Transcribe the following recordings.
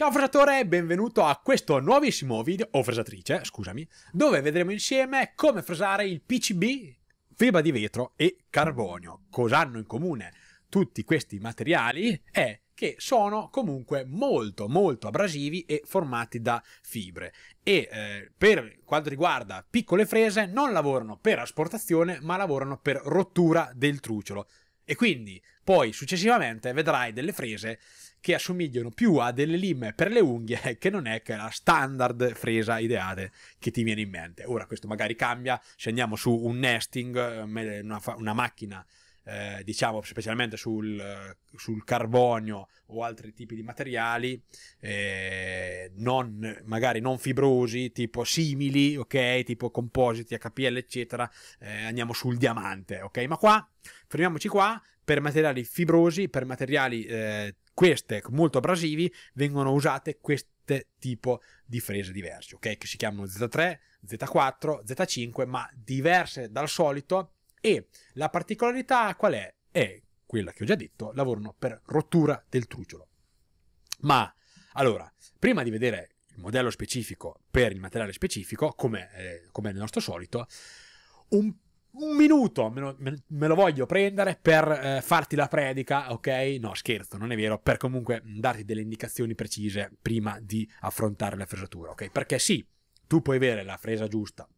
Ciao fresatore e benvenuto a questo nuovissimo video, o frasatrice, scusami, dove vedremo insieme come frasare il PCB, fibra di vetro e carbonio. Cosa hanno in comune tutti questi materiali è che sono comunque molto molto abrasivi e formati da fibre e eh, per quanto riguarda piccole frese non lavorano per asportazione ma lavorano per rottura del truciolo e quindi poi successivamente vedrai delle frese che assomigliano più a delle lime per le unghie che non è che la standard fresa ideale che ti viene in mente. Ora questo magari cambia se andiamo su un nesting, eh, una, una macchina eh, diciamo specialmente sul, sul, carbonio o altri tipi di materiali eh, non, magari non fibrosi tipo simili ok tipo compositi HPL eccetera eh, andiamo sul diamante ok ma qua fermiamoci qua per materiali fibrosi, per materiali eh, queste molto abrasivi, vengono usate queste tipo di frese diverse, ok? Che si chiamano Z3, Z4, Z5, ma diverse dal solito e la particolarità qual è? È quella che ho già detto, lavorano per rottura del trucciolo. Ma allora, prima di vedere il modello specifico per il materiale specifico, come, eh, come nel nostro solito, un un minuto me lo, me lo, voglio prendere per eh, farti la predica, ok? No, scherzo, non è vero, per comunque darti delle indicazioni precise prima di affrontare la fresatura, ok? Perché sì, tu puoi avere la fresa giusta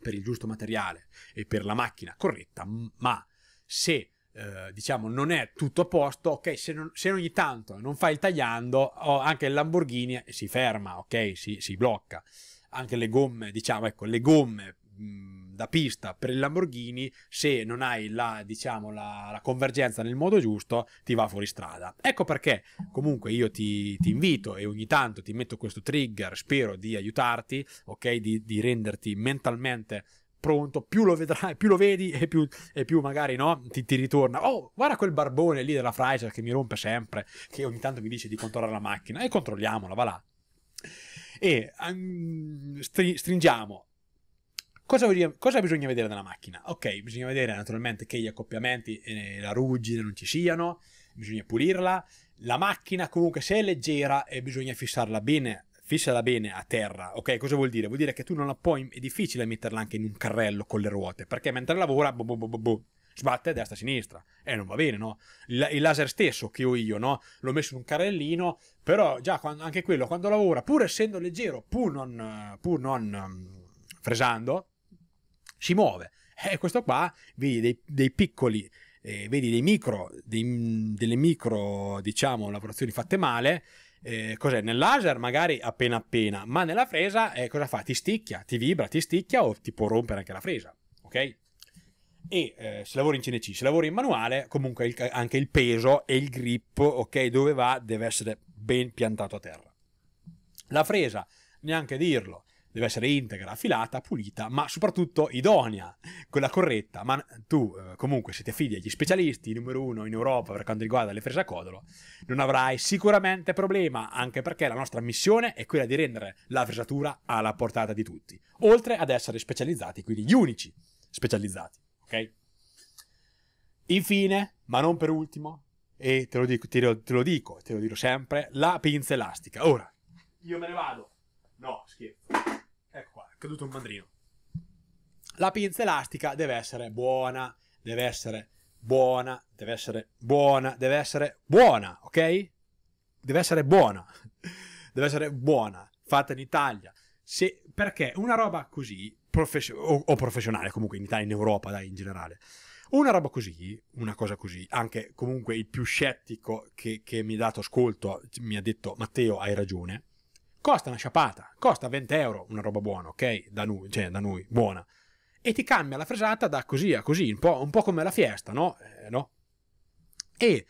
per il giusto materiale e per la macchina corretta, ma se eh, diciamo non è tutto a posto, ok? Se, non, se ogni tanto non fai il tagliando, oh, anche il Lamborghini si ferma, ok? Si, si blocca. Anche le gomme, diciamo, ecco, le gomme... Mh, mm, da pista per il Lamborghini, se non hai la, diciamo, la, la, convergenza nel modo giusto, ti va fuori strada. Ecco perché comunque io ti, ti invito e ogni tanto ti metto questo trigger, spero di aiutarti, ok? di, di renderti mentalmente pronto, più lo vedrai, più lo vedi e più, e più magari no, ti, ti, ritorna. Oh, guarda quel barbone lì della Fraser che mi rompe sempre, che ogni tanto mi dice di controllare la macchina e controlliamola, va là. E um, stri- stringiamo Cosa, voglio, cosa, bisogna vedere dalla macchina? Ok, bisogna vedere naturalmente che gli accoppiamenti e eh, la ruggine non ci siano, bisogna pulirla. La macchina comunque se è leggera e eh, bisogna fissarla bene, fissala bene a terra. Ok, cosa vuol dire? Vuol dire che tu non la puoi, è difficile metterla anche in un carrello con le ruote, perché mentre lavora, boh, boh, boh, boh, sbatte a destra e a sinistra. E eh, non va bene, no? Il, il, laser stesso che ho io, no? L'ho messo in un carrellino, però già quando, anche quello, quando lavora, pur essendo leggero, pur non, pur non mm, fresando, si muove. E eh, questo qua, vedi dei, dei piccoli, eh, vedi dei micro, dei, delle micro, diciamo, lavorazioni fatte male. Eh, cos'è? Nel laser magari appena appena, ma nella fresa eh, cosa fa? Ti sticchia, ti vibra, ti sticchia o ti può rompere anche la fresa, ok? e eh, se lavori in CNC, se lavori in manuale, comunque il, anche il peso e il grip, ok, dove va, deve essere ben piantato a terra. La fresa, neanche dirlo, deve essere integra, affilata, pulita, ma soprattutto idonea, quella corretta. Ma tu, eh, comunque, se ti affidi agli specialisti, numero uno in Europa per quanto riguarda le frese a codolo, non avrai sicuramente problema, anche perché la nostra missione è quella di rendere la fresatura alla portata di tutti, oltre ad essere specializzati, quindi gli unici specializzati, ok? Infine, ma non per ultimo, e te lo dico, te lo, te lo dico, te lo dirò sempre, la pinza elastica. Ora, io me ne vado. No, scherzo caduto un mandrino. La pinza elastica deve essere buona, deve essere buona, deve essere buona, deve essere buona, ok? Deve essere buona, deve essere buona, fatta in Italia. Se, perché una roba così, profes- o, o, professionale comunque in Italia, in Europa, dai, in generale, una roba così, una cosa così, anche comunque il più scettico che, che mi ha dato ascolto mi ha detto Matteo hai ragione, costa una sciapata, costa 20 euro, una roba buona, ok? Da noi, cioè da noi, buona. E ti cambia la fresata da così a così, un po', un po come la fiesta, no? Eh, no? E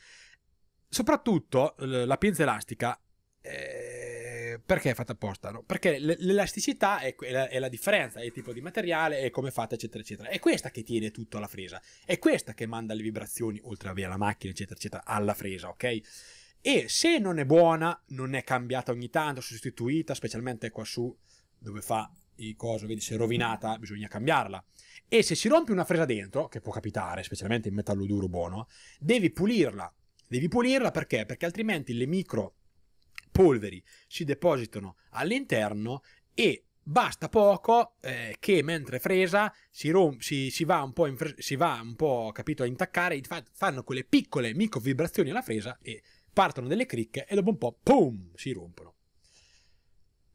soprattutto la pinza elastica, eh, perché è fatta apposta? No? Perché l'elasticità è, è, la, è, la, differenza, è il tipo di materiale, è come è fatta, eccetera, eccetera. È questa che tiene tutto alla fresa, è questa che manda le vibrazioni, oltre a via la macchina, eccetera, eccetera, alla fresa, ok? E se non è buona, non è cambiata ogni tanto, sostituita, specialmente qua su dove fa i coso, vedi se è rovinata, bisogna cambiarla. E se si rompe una fresa dentro, che può capitare, specialmente in metallo duro buono, devi pulirla. Devi pulirla perché? Perché altrimenti le micro polveri si depositano all'interno e basta poco eh, che mentre fresa si, rom- si, si, va fre- si, va un po', capito, a intaccare, fanno quelle piccole micro vibrazioni alla fresa e partono delle cricche e dopo un po', pum, si rompono.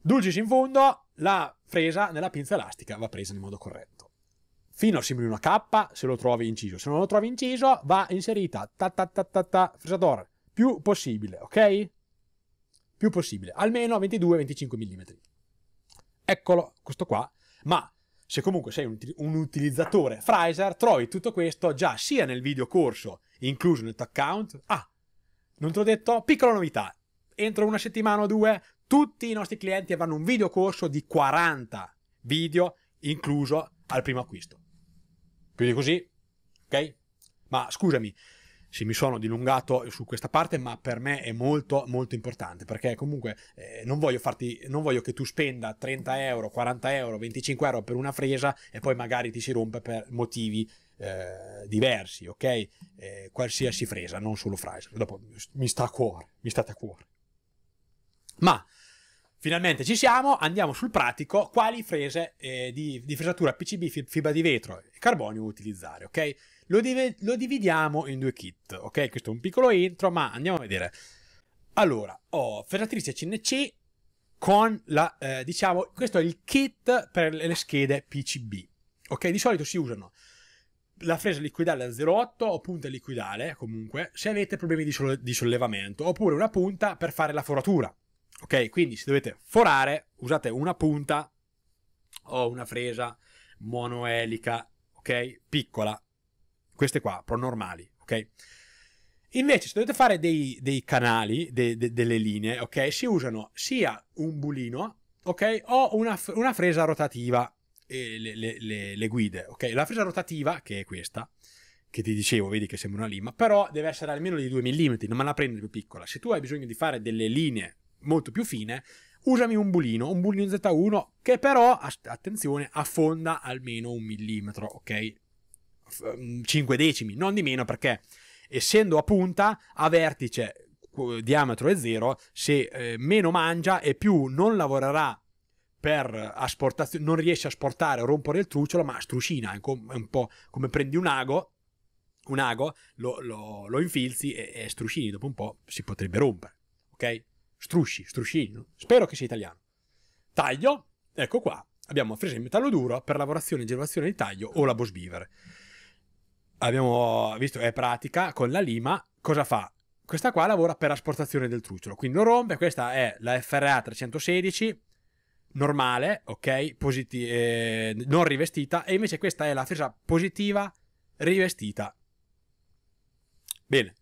Dulcis in fondo, la presa nella pinza elastica va presa in modo corretto. Fino a simile una K, se lo trovi inciso. Se non lo trovi inciso, va inserita, ta ta ta ta ta, fresador, più possibile, ok? Più possibile, almeno 22-25 mm. Eccolo, questo qua. Ma se comunque sei un, utilizzatore Fraser, trovi tutto questo già sia nel video corso, incluso nel tuo account. Ah, non te l'ho detto? Piccola novità. Entro una settimana o due tutti i nostri clienti avranno un video corso di 40 video incluso al primo acquisto. Più di così? Ok? Ma scusami se mi sono dilungato su questa parte, ma per me è molto molto importante perché comunque eh, non, voglio farti, non voglio che tu spenda 30 euro, 40 euro, 25 euro per una fresa e poi magari ti si rompe per motivi eh, diversi, ok? Eh, qualsiasi fresa, non solo Fraser. Dopo mi sta a cuore, mi state a cuore. Ma finalmente ci siamo, andiamo sul pratico, quali frese eh, di, di, fresatura PCB, fibra di vetro e carbonio utilizzare, ok? Lo, div lo dividiamo in due kit, ok? Questo è un piccolo intro, ma andiamo a vedere. Allora, ho fresatrice CNC con la, eh, diciamo, questo è il kit per le schede PCB. Ok, di solito si usano la fresa liquidale da 0,8 o punta liquidale, comunque, se avete problemi di, sole- di, sollevamento, oppure una punta per fare la foratura. Ok, quindi se dovete forare, usate una punta o una fresa monoelica, ok, piccola. Queste qua, pronormali, ok? Invece, se dovete fare dei, dei canali, de, de, delle linee, ok, si usano sia un bulino, ok, o una, una fresa rotativa, le, le, le, le, guide. Ok, la presa rotativa, che è questa, che ti dicevo, vedi che sembra una lima, però deve essere almeno di 2 mm, non me la prendo più piccola. Se tu hai bisogno di fare delle linee molto più fine, usami un bulino, un bulino Z1 che però, attenzione, affonda almeno un millimetro, ok? 5 mm, decimi, non di meno perché essendo a punta a vertice diametro è zero, se eh, meno mangia e più non lavorerà per asportazione, non riesce a asportare o rompere il trucciolo, ma struscina, è un po' come prendi un ago, un ago lo, lo, lo infilzi e, e, struscini, dopo un po' si potrebbe rompere, ok? Strusci, struscino, spero che sia italiano. Taglio, ecco qua, abbiamo fresa in metallo duro per lavorazione e gelazione di taglio o la Bosbiver. Abbiamo visto, è pratica, con la lima, cosa fa? Questa qua lavora per asportazione del trucciolo, quindi lo rompe, questa è la FRA 316, normale, ok? Positi- eh, non rivestita, e invece questa è la fresa positiva rivestita. Bene.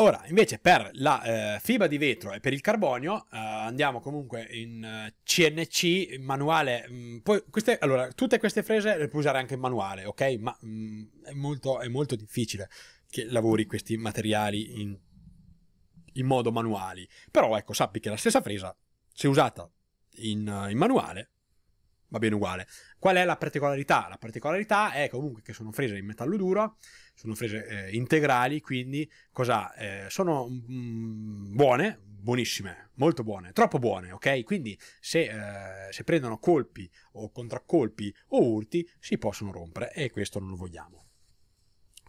Ora, invece, per la eh, fibra di vetro e per il carbonio, eh, andiamo comunque in CNC, eh, in manuale. Mh, mm, poi queste, allora, tutte queste frese le puoi usare anche in manuale, ok? Ma mh, mm, è, molto, è, molto, difficile che lavori questi materiali in, in modo manuale. Però, ecco, sappi che la stessa fresa, se usata in, eh, in manuale, va bene uguale. Qual è la particolarità? La particolarità è comunque che sono frese in metallo duro, sono frese eh, integrali, quindi cosa, eh, sono mm, buone, buonissime, molto buone, troppo buone, ok? Quindi se, eh, se prendono colpi o contraccolpi o urti si possono rompere e questo non lo vogliamo.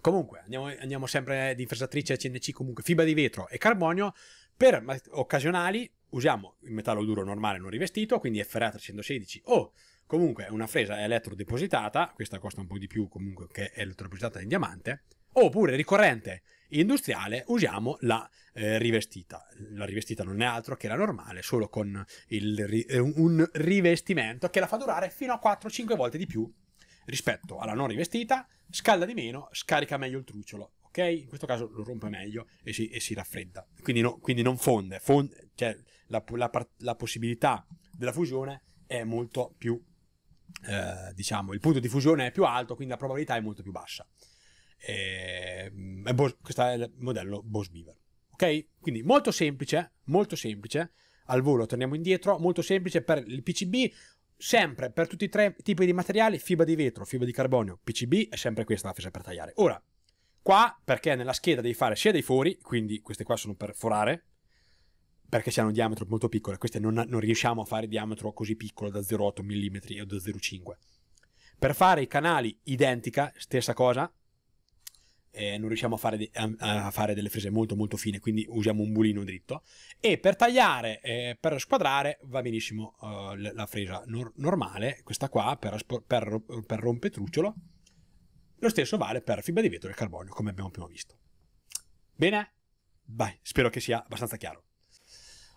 Comunque andiamo, andiamo sempre di infresatrice CNC, comunque fibra di vetro e carbonio per occasionali Usiamo il metallo duro normale non rivestito, quindi FRA316 o comunque una fresa elettrodepositata, questa costa un po' di più comunque che elettrodepositata in diamante, oppure ricorrente industriale usiamo la eh, rivestita. La rivestita non è altro che la normale, solo con il, eh, un rivestimento che la fa durare fino a 4-5 volte di più rispetto alla non rivestita, scalda di meno, scarica meglio il trucciolo. Ok? In questo caso lo rompe meglio e si, e si raffredda. Quindi, no, quindi, non fonde, fonde cioè la, la, la possibilità della fusione è molto più, eh, diciamo, il punto di fusione è più alto, quindi la probabilità è molto più bassa. E, ehm, è Bo- questo è il modello Bose-Beaver. Ok? Quindi molto semplice, molto semplice. Al volo torniamo indietro, molto semplice per il PCB, sempre per tutti i tre tipi di materiali, fibra di vetro, fibra di carbonio, PCB, è sempre questa la fesa per tagliare. Ora, qua perché nella scheda devi fare sia dei fori, quindi queste qua sono per forare, perché hanno un diametro molto piccolo, e queste non, non riusciamo a fare diametro così piccolo da 0,8 mm o da 0,5. Per fare i canali identica, stessa cosa, eh, non riusciamo a fare, de- a-, a fare, delle frese molto molto fine, quindi usiamo un bulino dritto. E per tagliare, eh, per squadrare, va benissimo uh, la fresa nor- normale, questa qua, per, aspo- per, per rompetrucciolo. Lo stesso vale per fibra di vetro e carbonio, come abbiamo prima visto. Bene? Vai, spero che sia abbastanza chiaro.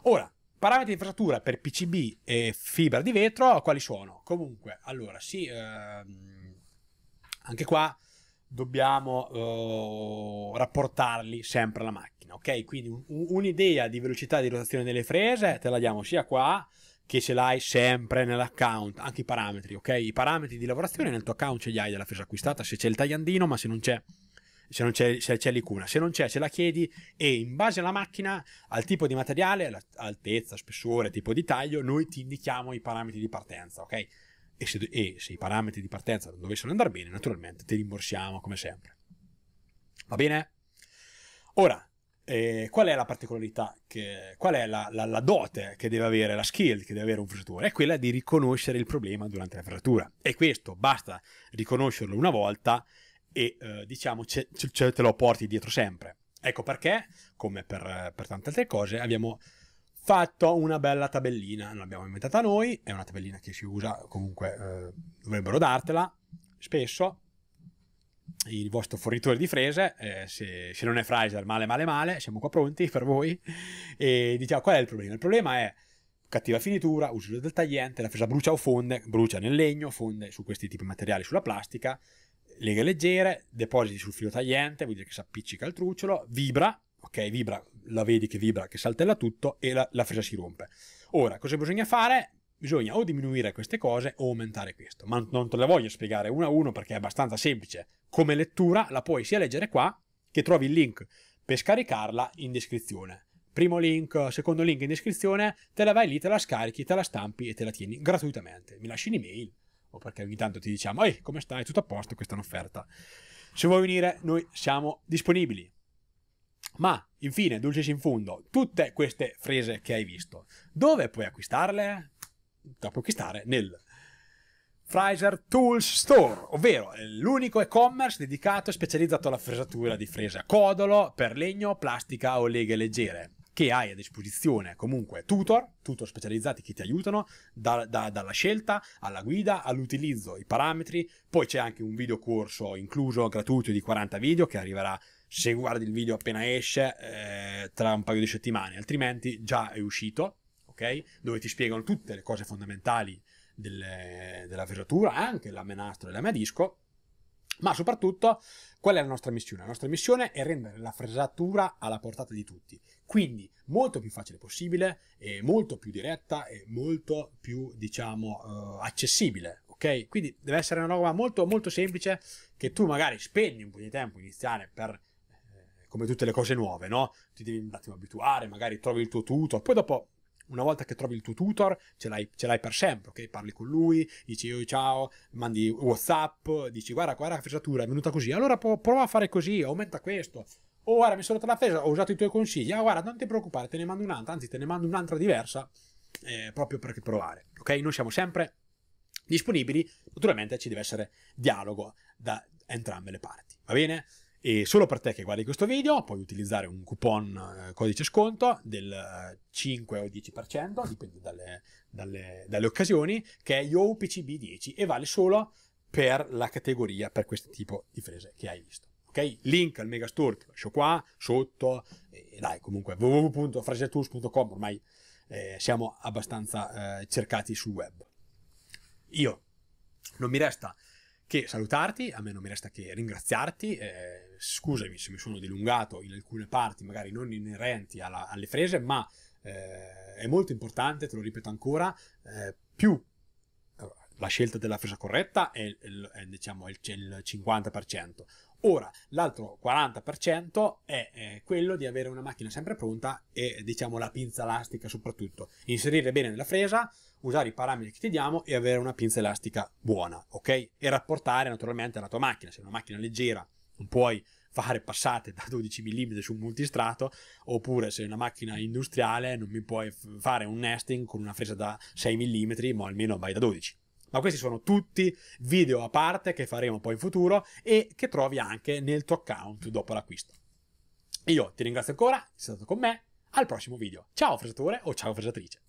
Ora, parametri di frattura per PCB e fibra di vetro, quali sono? Comunque, allora, sì, ehm, anche qua dobbiamo eh, rapportarli sempre alla macchina, ok? Quindi un, un'idea di velocità di rotazione delle frese te la diamo sia qua che ce l'hai sempre nell'account, anche i parametri, ok? I parametri di lavorazione nel tuo account ce li hai della fresa acquistata, se c'è il tagliandino, ma se non c'è se non c'è, se c'è l'icona. Se non c'è, ce la chiedi e in base alla macchina, al tipo di materiale, altezza, spessore, tipo di taglio, noi ti indichiamo i parametri di partenza, ok? E se, e se i parametri di partenza non dovessero andare bene, naturalmente te li rimborsiamo come sempre. Va bene? Ora, eh, qual è la particolarità, che, qual è la, la, la, dote che deve avere, la skill che deve avere un fruttatore? È quella di riconoscere il problema durante la frattura. E questo basta riconoscerlo una volta e eh, diciamo ce, ce, te lo porti dietro sempre. Ecco perché, come per, per, tante altre cose, abbiamo fatto una bella tabellina, non l'abbiamo inventata noi, è una tabellina che si usa comunque, eh, dovrebbero dartela spesso, il vostro fornitore di frese, eh, se, se, non è Fraser, male male male, siamo qua pronti per voi, e diciamo qual è il problema? Il problema è cattiva finitura, uso del tagliente, la fresa brucia o fonde, brucia nel legno, fonde su questi tipi di materiali, sulla plastica, leghe leggere, depositi sul filo tagliente, vuol dire che si appiccica al trucciolo, vibra, ok, vibra, la vedi che vibra, che saltella tutto e la, la freccia si rompe. Ora, cosa bisogna fare? Bisogna o diminuire queste cose o aumentare questo, ma non te le voglio spiegare uno a uno perché è abbastanza semplice. Come lettura la puoi sia leggere qua che trovi il link per scaricarla in descrizione. Primo link, secondo link in descrizione, te la vai lì, te la scarichi, te la stampi e te la tieni gratuitamente. Mi lasci un'email o perché ogni tanto ti diciamo, ehi, come stai? Tutto a posto, questa è un'offerta. Se vuoi venire, noi siamo disponibili. Ma, infine, dulcis in fundo, tutte queste frese che hai visto, dove puoi acquistarle? Puoi acquistare nel Fraser Tools Store, ovvero l'unico e-commerce dedicato e specializzato alla fresatura di frese a codolo per legno, plastica o leghe leggere che hai a disposizione comunque tutor, tutor specializzati che ti aiutano da, da, dalla scelta alla guida all'utilizzo, i parametri, poi c'è anche un video corso incluso gratuito di 40 video che arriverà se guardi il video appena esce eh, tra un paio di settimane, altrimenti già è uscito, ok? Dove ti spiegano tutte le cose fondamentali delle, della ferratura, anche la menastra e la mia disco ma soprattutto qual è la nostra missione? La nostra missione è rendere la fresatura alla portata di tutti, quindi molto più facile possibile, molto più diretta e molto più, diciamo, eh, accessibile, ok? Quindi deve essere una roba molto, molto semplice che tu magari spendi un po' di tempo iniziale per eh, come tutte le cose nuove, no? Ti devi un attimo abituare, magari trovi il tuo tutor, poi dopo una volta che trovi il tuo tutor, ce l'hai, ce l'hai per sempre, ok? Parli con lui, dici io ciao, mandi WhatsApp, dici guarda, guarda la fresatura è venuta così, allora prova a fare così, aumenta questo. Oh, guarda, mi sono rotta la fesa, ho usato i tuoi consigli. Ah, guarda, non ti preoccupare, te ne mando un'altra, anzi, te ne mando un'altra diversa, eh, proprio per provare. Ok? Noi siamo sempre disponibili. Naturalmente ci deve essere dialogo da entrambe le parti. Va bene? E solo per te che guardi questo video puoi utilizzare un coupon eh, codice sconto del 5 eh, o 10%, dipende dalle, dalle, dalle occasioni, che è YoPCB10 e vale solo per la categoria, per questo tipo di frese che hai visto. Ok? Link al Megastore ti lascio qua, sotto, e dai, comunque www.frasetools.com, ormai eh, siamo abbastanza eh, cercati sul web. Io non mi resta che salutarti, a me non mi resta che ringraziarti, eh, scusami se mi sono dilungato in alcune parti magari non inerenti alla, alle frese, ma eh, è molto importante, te lo ripeto ancora, eh, più la scelta della fresa corretta è, è, è, diciamo, è il, il 50%. Ora, l'altro 40% è eh, quello di avere una macchina sempre pronta e diciamo la pinza elastica soprattutto. Inserire bene nella fresa, usare i parametri che ti diamo e avere una pinza elastica buona, ok? E rapportare naturalmente alla tua macchina. Se è una macchina leggera non puoi fare passate da 12 mm su un multistrato, oppure se è una macchina industriale non mi puoi fare un nesting con una fresa da 6 mm, ma almeno vai da 12 ma questi sono tutti video a parte che faremo poi in futuro e che trovi anche nel tuo account dopo l'acquisto. Io ti ringrazio ancora, sei stato con me, al prossimo video. Ciao fresatore o ciao fresatrice.